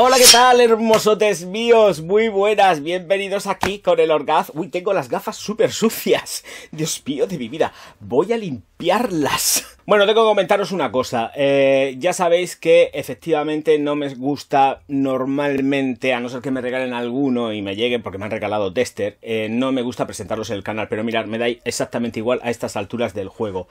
Hola, ¿qué tal, hermosotes míos? Muy buenas, bienvenidos aquí con el orgaz. Uy, tengo las gafas super sucias. Dios mío de mi vida, voy a limpiarlas. Bueno, tengo que comentaros una cosa. Eh, ya sabéis que efectivamente no me gusta normalmente, a no ser que me regalen alguno y me lleguen porque me han regalado tester, eh, no me gusta presentarlos en el canal. Pero mirad, me da exactamente igual a estas alturas del juego.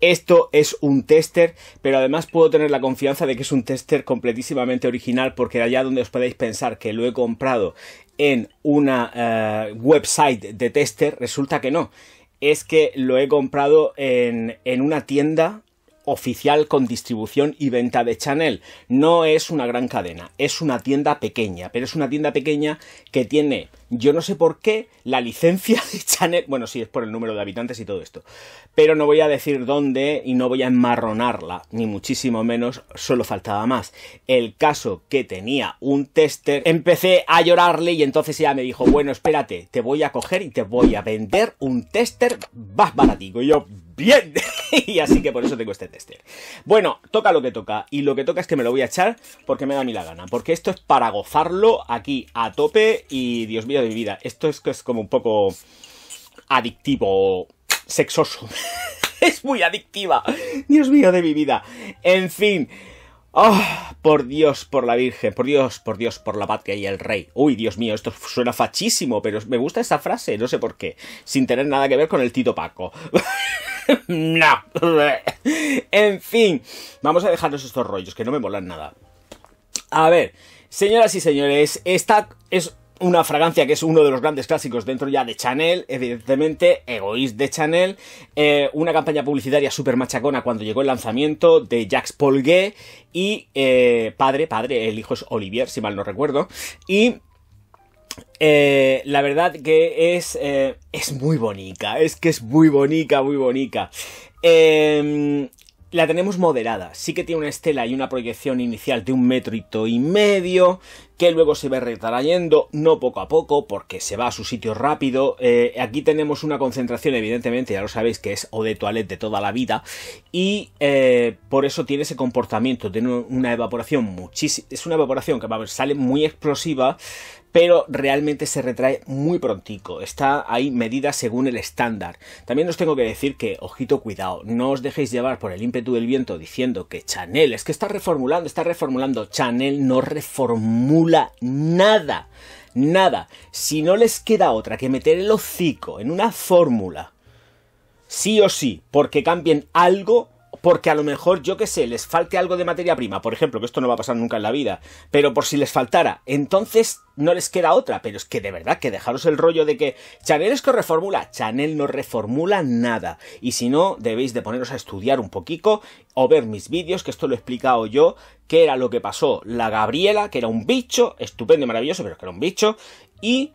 Esto es un tester, pero además puedo tener la confianza de que es un tester completísimamente original porque allá donde os podéis pensar que lo he comprado en una eh, website de tester, resulta que no es que lo he comprado en, en una tienda oficial con distribución y venta de Chanel. No es una gran cadena, es una tienda pequeña, pero es una tienda pequeña que tiene, yo no sé por qué, la licencia de Chanel. Bueno, sí, es por el número de habitantes y todo esto. Pero no voy a decir dónde y no voy a enmarronarla, ni muchísimo menos, solo faltaba más. El caso que tenía un tester, empecé a llorarle y entonces ella me dijo, bueno, espérate, te voy a coger y te voy a vender un tester más baratico. yo, bien. y así que por eso tengo este tester. Bueno, toca lo que toca. Y lo que toca es que me lo voy a echar porque me da a mí la gana. Porque esto es para gozarlo aquí a tope. Y Dios mío de mi vida. Esto es, es como un poco adictivo, sexoso. es muy adictiva. Dios mío de mi vida. En fin. Oh, por Dios, por la Virgen, por Dios, por Dios, por la patria y el rey. Uy, Dios mío, esto suena fachísimo, pero me gusta esa frase, no sé por qué, sin tener nada que ver con el Tito Paco. no. en fin, vamos a dejarnos estos rollos que no me molan nada. A ver, señoras y señores, esta es una fragancia que es uno de los grandes clásicos dentro ya de Chanel, evidentemente, Egoist de Chanel, eh, una campaña publicitaria súper machacona cuando llegó el lanzamiento de Jacques Polguet y eh, padre, padre, el hijo es Olivier, si mal no recuerdo, y eh, la verdad que es, eh, es muy bonita, es que es muy bonita, muy bonita. Em, la tenemos moderada, sí que tiene una estela y una proyección inicial de un metro y medio, que luego se va retrayendo, no poco a poco, porque se va a su sitio rápido. Eh, aquí tenemos una concentración, evidentemente, ya lo sabéis, que es o de toilette de toda la vida, y por eso tiene ese comportamiento, tiene una evaporación muchísima, Es una evaporación que sale muy explosiva, pero realmente se retrae muy prontico. Está ahí medida según el estándar. También os tengo que decir que, ojito, cuidado, no os dejéis llevar por el ímpetu del viento diciendo que Chanel es que está reformulando, está reformulando. Chanel no reformula nada. Nada. Si no les queda otra que meter el hocico en una fórmula, sí o sí, porque cambien algo, porque a lo mejor, yo qué sé, les falte algo de materia prima, por ejemplo, que esto no va a pasar nunca en la vida, pero por si les faltara, entonces no les queda otra, pero es que de verdad que dejaros el rollo de que Chanel es que reformula, Chanel no reformula nada, y si no, debéis de poneros a estudiar un poquito o ver mis vídeos, que esto lo he explicado yo, que era lo que pasó la Gabriela, que era un bicho, estupendo y maravilloso, pero que era un bicho, y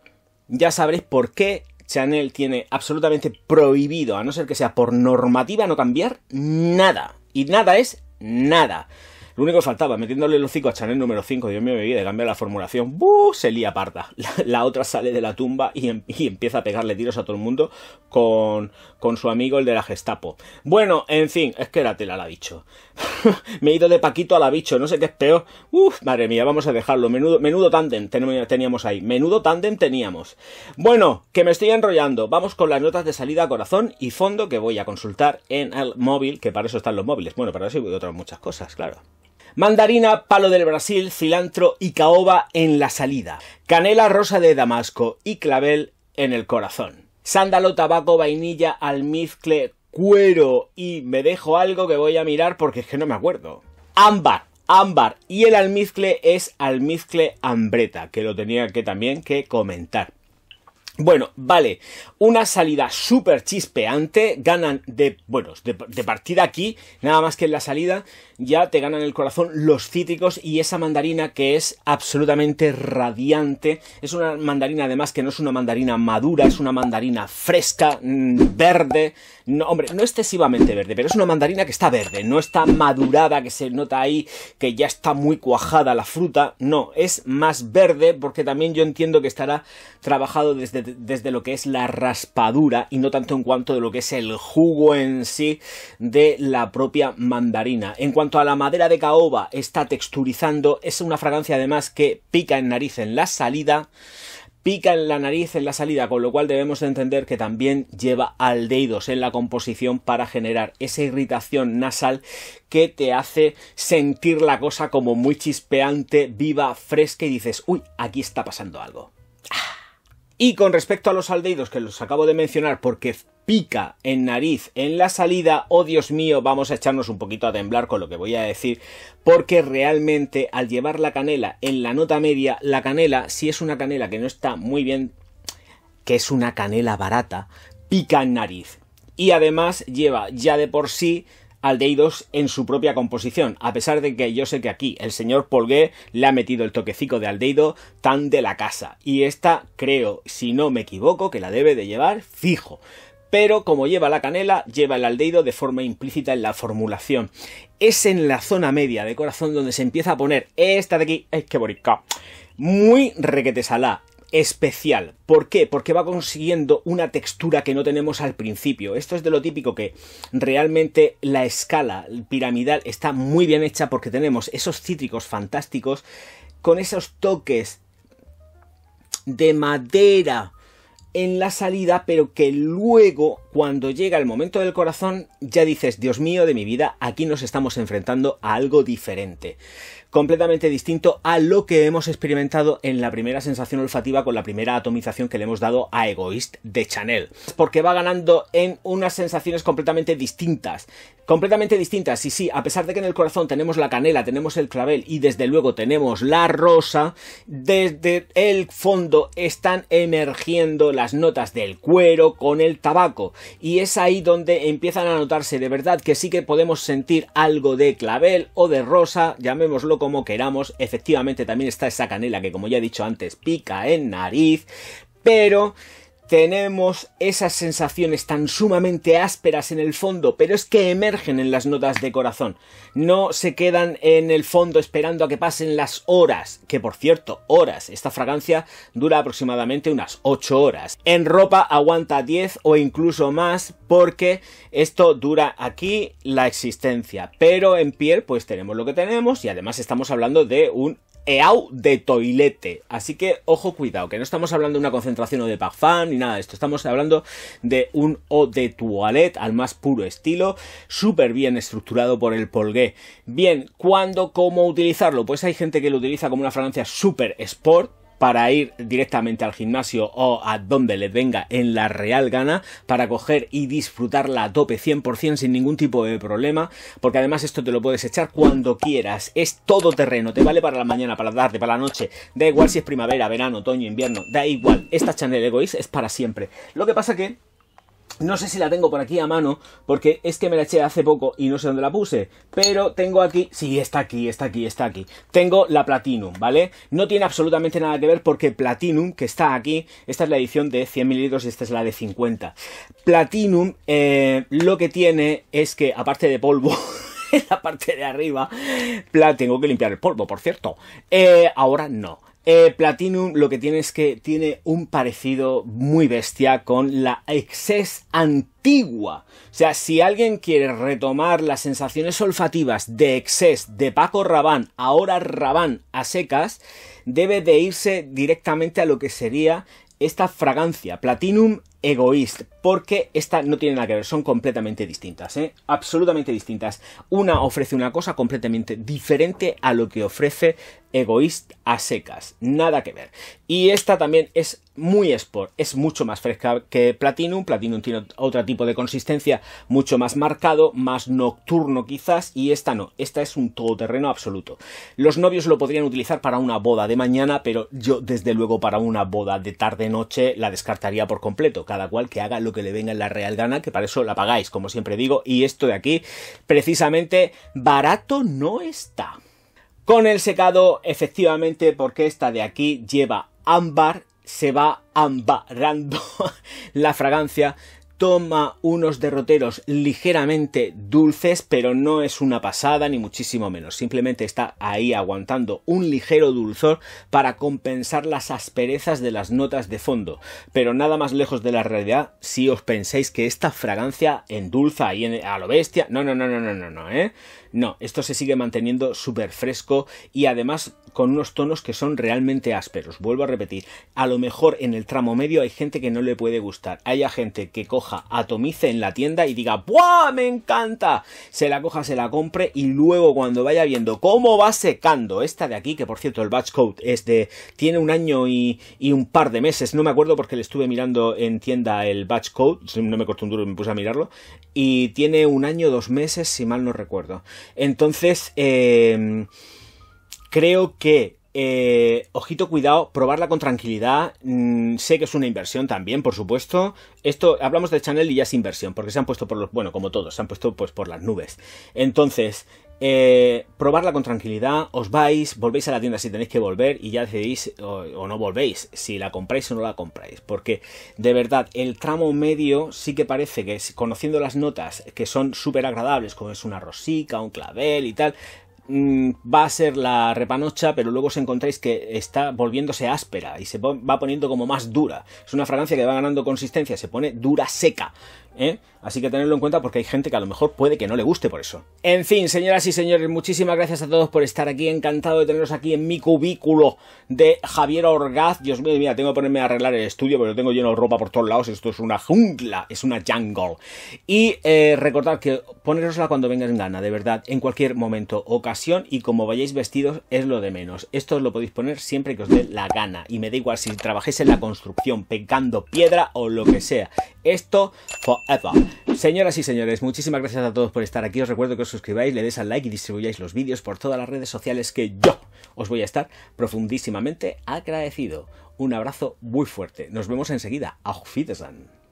ya sabréis por qué Chanel tiene absolutamente prohibido, a no ser que sea por normativa, no cambiar nada. Y nada es nada. Lo único que faltaba, metiéndole el hocico a Chanel número 5, Dios mío, mi de cambiar la formulación, ¡buh! se lía parda. La, otra sale de la tumba em, y, empieza a pegarle tiros a todo el mundo con, con su amigo, el de la Gestapo. Bueno, en fin, es que la tela la ha dicho. me he ido de Paquito a la bicho, no sé qué es peor. Uf, madre mía, vamos a dejarlo. Menudo, tándem teníamos ahí. Menudo tándem teníamos. Bueno, que me estoy enrollando. Vamos con las notas de salida, corazón y fondo que voy a consultar en el móvil, que para eso están los móviles. Bueno, para eso y otras muchas cosas, claro. Mandarina, palo del Brasil, cilantro y caoba en la salida. Canela rosa de Damasco y clavel en el corazón sándalo, tabaco, vainilla, almizcle, cuero y me dejo algo que voy a mirar porque es que no me acuerdo. Ámbar, ámbar y el almizcle es almizcle hambreta, que lo tenía que también que comentar. Bueno, vale, una salida súper chispeante, ganan de, bueno, de, partida aquí, nada más que en la salida, ya te ganan el corazón los cítricos y esa mandarina que es absolutamente radiante, es una mandarina además que no es una mandarina madura, es una mandarina fresca, mm, verde, no, hombre, no excesivamente verde, pero es una mandarina que está verde, no está madurada, que se nota ahí que ya está muy cuajada la fruta, no, es más verde porque también yo entiendo que estará trabajado desde desde lo que es la raspadura y no tanto en cuanto de lo que es el jugo en sí de la propia mandarina. En cuanto a la madera de caoba, está texturizando, es una fragancia además que pica en nariz en la salida pica en la nariz en la salida, con lo cual debemos entender que también lleva aldeidos en la composición para generar esa irritación nasal que te hace sentir la cosa como muy chispeante, viva, fresca y dices, uy, aquí está pasando algo. Ah, y con respecto a los aldeídos, que los acabo de mencionar porque pica en nariz en la salida, oh Dios mío, vamos a echarnos un poquito a temblar con lo que voy a decir, porque realmente al llevar la canela en la nota media, la canela, si es una canela que no está muy bien, que es una canela barata, pica en nariz. Y además lleva ya de por sí Aldeidos en su propia composición, a pesar de que yo sé que aquí el señor Polgué le ha metido el toquecico de aldeido tan de la casa, y esta creo, si no me equivoco, que la debe de llevar fijo. Pero como lleva la canela, lleva el aldeido de forma implícita en la formulación. Es en la zona media de corazón donde se empieza a poner esta de aquí, es que borica, muy requetesalá especial. ¿Por qué? Porque va consiguiendo una textura que no tenemos al principio. Esto es de lo típico que realmente la escala piramidal está muy bien hecha porque tenemos esos cítricos fantásticos con esos toques de madera en la salida, pero que luego, cuando llega el momento del corazón, ya dices, Dios mío de mi vida, aquí nos estamos enfrentando a algo diferente completamente distinto a lo que hemos experimentado en la primera sensación olfativa con la primera atomización que le hemos dado a Egoist de Chanel, porque va ganando en unas sensaciones completamente distintas, completamente distintas, y sí, a pesar de que en el corazón tenemos la canela, tenemos el clavel y desde luego tenemos la rosa, desde el fondo están emergiendo las notas del cuero con el tabaco, y es ahí donde empiezan a notarse de verdad que sí que podemos sentir algo de clavel o de rosa, llamémoslo como como queramos. Efectivamente también está esa canela que como ya he dicho antes pica en nariz, pero tenemos esas sensaciones tan sumamente ásperas en el fondo, pero es que emergen en las notas de corazón. No se quedan en el fondo esperando a que pasen las horas, que por cierto, horas. Esta fragancia dura aproximadamente unas 8 horas. En ropa aguanta 10 o incluso más porque esto dura aquí la existencia. Pero en piel pues tenemos lo que tenemos y además estamos hablando de un EAU de toilete. Así que ojo, cuidado, que no estamos hablando de una concentración o de Parfum ni nada de esto. Estamos hablando de un O de toilette al más puro estilo, súper bien estructurado por el polgué. Bien, ¿cuándo, cómo utilizarlo? Pues hay gente que lo utiliza como una fragancia súper sport, para ir directamente al gimnasio o a donde les venga en la real gana para coger y disfrutarla a tope 100% sin ningún tipo de problema, porque además esto te lo puedes echar cuando quieras, es todo terreno, te vale para la mañana, para la tarde, para la noche, da igual si es primavera, verano, otoño, invierno, da igual, esta Chanel egoís es para siempre. Lo que pasa que no sé si la tengo por aquí a mano, porque es que me la eché hace poco y no sé dónde la puse. Pero tengo aquí, sí, está aquí, está aquí, está aquí. Tengo la Platinum, ¿vale? No tiene absolutamente nada que ver porque Platinum, que está aquí, esta es la edición de 100 mililitros y esta es la de 50. Platinum eh, lo que tiene es que, aparte de polvo... en la parte de arriba, tengo que limpiar el polvo, por cierto. Eh, ahora no. Eh, Platinum lo que tiene es que tiene un parecido muy bestia con la Excess antigua. O sea, si alguien quiere retomar las sensaciones olfativas de Excess de Paco Rabán, ahora Rabán a secas, debe de irse directamente a lo que sería esta fragancia Platinum Egoist, porque esta no tiene nada que ver, son completamente distintas, ¿eh? absolutamente distintas. Una ofrece una cosa completamente diferente a lo que ofrece Egoist a secas, nada que ver. Y esta también es muy sport, es mucho más fresca que Platinum, Platinum tiene otro tipo de consistencia mucho más marcado, más nocturno quizás, y esta no, esta es un todoterreno absoluto. Los novios lo podrían utilizar para una boda de mañana, pero yo desde luego para una boda de tarde noche la descartaría por completo. Cada cual que haga lo que le venga en la real gana, que para eso la pagáis, como siempre digo. Y esto de aquí, precisamente, barato no está. Con el secado, efectivamente, porque esta de aquí lleva ámbar, se va ambarando la fragancia toma unos derroteros ligeramente dulces, pero no es una pasada ni muchísimo menos. Simplemente está ahí aguantando un ligero dulzor para compensar las asperezas de las notas de fondo. Pero nada más lejos de la realidad si os pensáis que esta fragancia endulza y a lo bestia. No, no, no, no, no, no, no, ¿eh? No, esto se sigue manteniendo súper fresco y además con unos tonos que son realmente ásperos. Vuelvo a repetir, a lo mejor en el tramo medio hay gente que no le puede gustar. Hay gente que coge atomice en la tienda y diga, ¡buah! ¡Me encanta! Se la coja, se la compre y luego cuando vaya viendo cómo va secando esta de aquí, que por cierto el batch code es de, tiene un año y, un par de meses, no me acuerdo porque le estuve mirando en tienda el batch code, no me costó un duro me puse a mirarlo, y tiene un año, dos meses, si mal no recuerdo. Entonces, eh, creo que eh, ojito, cuidado, probarla con tranquilidad. Mm, sé que es una inversión también, por supuesto. Esto, hablamos de Chanel y ya es inversión, porque se han puesto por los, bueno, como todos, se han puesto pues por las nubes. Entonces, eh, probarla con tranquilidad, os vais, volvéis a la tienda si tenéis que volver y ya decidís o, o no volvéis, si la compráis o no la compráis. Porque de verdad, el tramo medio sí que parece que, es, conociendo las notas que son súper agradables, como es una rosica, un clavel y tal, Mm, va a ser la repanocha, pero luego os encontráis que está volviéndose áspera y se va poniendo como más dura. Es una fragancia que va ganando consistencia, se pone dura seca. ¿eh? Así que tenerlo en cuenta porque hay gente que a lo mejor puede que no le guste por eso. En fin, señoras y señores, muchísimas gracias a todos por estar aquí. Encantado de teneros aquí en mi cubículo de Javier Orgaz. Dios mío, mira, tengo que ponerme a arreglar el estudio porque lo tengo lleno de ropa por todos lados. Esto es una jungla, es una jungle. Y eh, recordad que ponerosla cuando venga en gana, de verdad, en cualquier momento, ocasión y como vayáis vestidos es lo de menos. Esto os lo podéis poner siempre que os dé la gana. Y me da igual si trabajéis en la construcción, pegando piedra o lo que sea. Esto... Señoras y señores, muchísimas gracias a todos por estar aquí. Os recuerdo que os suscribáis, le des al like y distribuyáis los vídeos por todas las redes sociales que yo os voy a estar profundísimamente agradecido. Un abrazo muy fuerte. Nos vemos enseguida. Auf Wiedersehen.